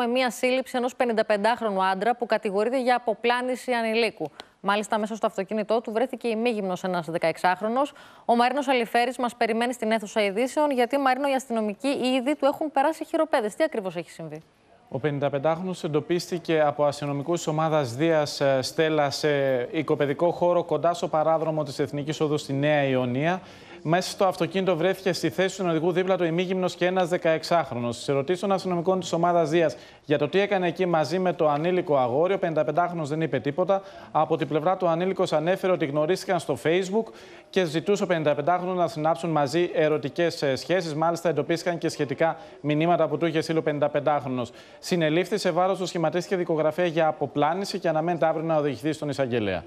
με μία σύλληψη ενός 55χρονου άντρα που κατηγορείται για αποπλάνηση ανηλίκου. Μάλιστα, μέσα στο αυτοκίνητό του βρέθηκε ημίγυμνο ένα 16χρονο. Ο Μαρίνος Αλιφέρης μας περιμένει στην αίθουσα ειδήσεων, γιατί Μαρίνο, οι αστυνομικοί ήδη του έχουν περάσει χειροπέδες. Τι ακριβώς έχει συμβεί. Ο 55 χρονο εντοπίστηκε από αστυνομικούς ομάδας Δίας ε, Στέλλα σε οικοπαιδικό χώρο κοντά στο παράδρομο της Εθνικής Οδούς στη Νέα Ιωνία. Μέσα στο αυτοκίνητο βρέθηκε στη θέση του οδηγού δίπλα του ημίγυμνος και ένας 16χρονο. Σε ερωτήσει των αστυνομικών της ομάδας Δίας για το τι έκανε εκεί μαζί με το ανήλικο αγόριο, 55χρονο δεν είπε τίποτα. Από την πλευρά του ανήλικος ανέφερε ότι γνωρίστηκαν στο Facebook και ζητούσε ο 55χρονο να συνάψουν μαζί ερωτικές ε, σχέσεις. Μάλιστα, εντοπίστηκαν και σχετικά μηνύματα που του είχε στείλει ο 55χρονο. Συνελήφθη σε βάρος του σχηματίστηκε δικογραφία για αποπλάνηση και αναμένεται αύριο να οδηγηθεί στον εισαγγελέα.